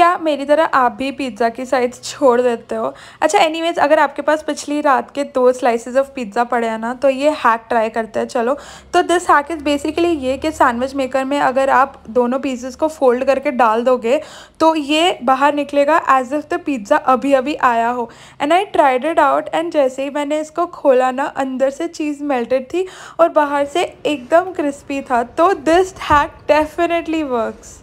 क्या मेरी तरह आप भी पिज़्ज़ा की साइज़ छोड़ देते हो अच्छा एनीवेज अगर आपके पास पिछली रात के दो स्लाइसेस ऑफ पिज़्ज़ा पड़े हैं ना तो ये हैक ट्राई करते हैं चलो तो दिस हैक इज़ बेसिकली ये कि सैंडविच मेकर में अगर आप दोनों पीसेस को फोल्ड करके डाल दोगे तो ये बाहर निकलेगा एज इफ द पिज़्ज़ा अभी अभी आया हो and I tried it out and जैसे ही मैंने इसको खोला ना अंदर से चीज़ मेल्टेड थी और बाहर से एकदम क्रिस्पी था तो दिस हैक डेफिनेटली वर्क्स